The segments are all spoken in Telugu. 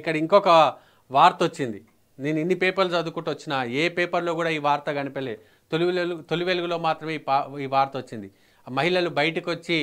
ఇక్కడ ఇంకొక వార్త వచ్చింది నేను ఇన్ని పేపర్లు చదువుకుంటూ వచ్చిన ఏ పేపర్లో కూడా ఈ వార్త కనిపలే తొలి వెలుగు తొలి వెలుగులో మాత్రమే ఈ ఈ వార్త వచ్చింది మహిళలు బయటకు వచ్చి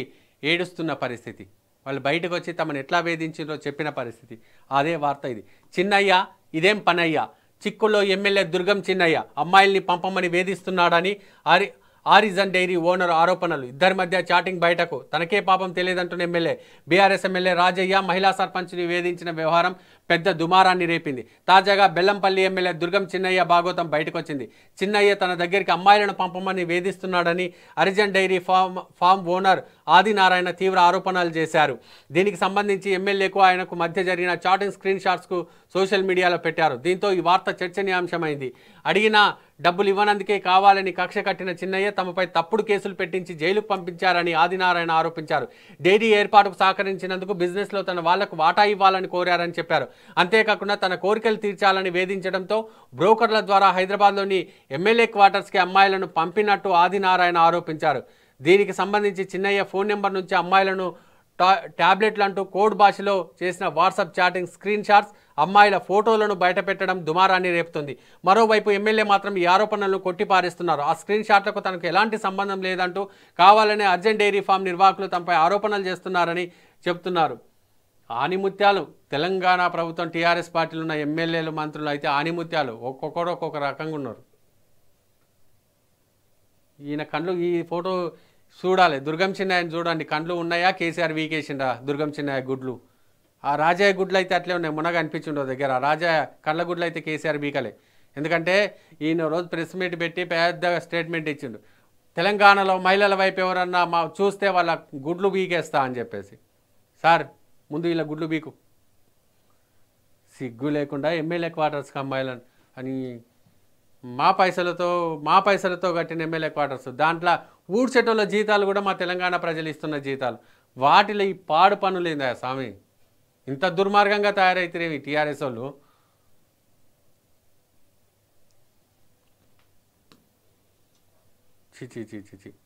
ఏడుస్తున్న పరిస్థితి వాళ్ళు బయటకు వచ్చి తమను ఎట్లా వేధించిందో చెప్పిన పరిస్థితి అదే వార్త ఇది చిన్నయ్య ఇదేం పనయ్య చిక్కులో ఎమ్మెల్యే దుర్గం చిన్నయ్య అమ్మాయిల్ని పంపమని వేధిస్తున్నాడని హరి ఆరిజన్ డైరీ ఓనర్ ఆరోపణలు ఇద్దరి మధ్య చాటింగ్ బయటకు తనకే పాపం తెలియదంటున్న ఎమ్మెల్యే బీఆర్ఎస్ ఎమ్మెల్యే రాజయ్య మహిళా సర్పంచ్ని వేధించిన వ్యవహారం పెద్ద దుమారాన్ని రేపింది తాజాగా బెల్లంపల్లి ఎమ్మెల్యే దుర్గం చిన్నయ్య భాగోతం బయటకొచ్చింది చిన్నయ్య తన దగ్గరికి అమ్మాయిలను పంపమని వేధిస్తున్నాడని origin dairy farm farm owner Adinarayana తీవ్ర ఆరోపణలు చేశారు దీనికి సంబంధించి ఎమ్మెల్యేకు ఆయనకు మధ్య జరిగిన చాటింగ్ స్క్రీన్ షాట్స్కు సోషల్ మీడియాలో పెట్టారు దీంతో ఈ వార్త చర్చనీయాంశమైంది అడిగిన డబ్బులు ఇవ్వనందుకే కావాలని కక్ష కట్టిన చిన్నయ్య తమపై తప్పుడు కేసులు పెట్టించి జైలుకు పంపించారని ఆదినారాయణ ఆరోపించారు డైరీ ఏర్పాటుకు సహకరించినందుకు బిజినెస్లో తన వాళ్లకు వాటా ఇవ్వాలని కోరారని చెప్పారు అంతేకాకుండా తన కోరికలు తీర్చాలని వేధించడంతో బ్రోకర్ల ద్వారా హైదరాబాద్లోని ఎమ్మెల్యే క్వార్టర్స్కి అమ్మాయిలను పంపినట్టు ఆదినారాయణ ఆరోపించారు దీనికి సంబంధించి చిన్నయ్య ఫోన్ నెంబర్ నుంచి అమ్మాయిలను టాబ్లెట్లు అంటూ కోడ్ భాషలో చేసిన వాట్సాప్ చాటింగ్ స్క్రీన్ షాట్స్ అమ్మాయిల ఫోటోలను బయటపెట్టడం దుమారాన్ని రేపుతుంది మరోవైపు ఎమ్మెల్యే మాత్రం ఈ ఆరోపణలను కొట్టిపారేస్తున్నారు ఆ స్క్రీన్ షాట్లకు తనకు ఎలాంటి సంబంధం లేదంటూ కావాలనే అర్జెంట్ డైరీ ఫామ్ నిర్వాహకులు తమపై ఆరోపణలు చేస్తున్నారని చెబుతున్నారు ఆనిముత్యాలు తెలంగాణ ప్రభుత్వం టీఆర్ఎస్ పార్టీలో ఉన్న ఎమ్మెల్యేలు మంత్రులు అయితే ఆనిముత్యాలు ఒక్కొక్కరు ఒక్కొక్క రకంగా ఉన్నారు ఈయన కళ్ళు ఈ ఫోటో చూడాలి దుర్గం చిన్నయ్యని చూడండి కండ్లు ఉన్నాయా కేసీఆర్ వీకేసిండా దుర్గం చిన్నయ్య గుడ్లు ఆ రాజయ్య గుడ్లు అయితే అట్లే ఉన్నాయి మునగా అనిపించిండో దగ్గర రాజా కళ్ళ గుడ్లు అయితే కేసీఆర్ వీకలే ఎందుకంటే ఈయన రోజు ప్రెస్ మీట్ పెట్టి పెద్దగా స్టేట్మెంట్ ఇచ్చిండు తెలంగాణలో మహిళల వైపు ఎవరన్నా మా చూస్తే వాళ్ళ గుడ్లు బీకేస్తా అని చెప్పేసి సార్ ముందు వీళ్ళ గుడ్లు బీకు సిగ్గు లేకుండా ఎమ్మెల్యే క్వార్టర్స్కి అమ్మాయిలను అని మా పైసలతో మా పైసలతో కట్టిన ఎమ్మెల్యే క్వార్టర్స్ దాంట్లో ఊడ్చేటోళ్ళ జీతాలు కూడా మా తెలంగాణ ప్రజలు ఇస్తున్న జీతాలు వాటిలో ఈ పాడు పనులు ఏందా స్వామి ఇంత దుర్మార్గంగా తయారైతేనేమి టీఆర్ఎస్ వాళ్ళు చిచి చిచి చిచి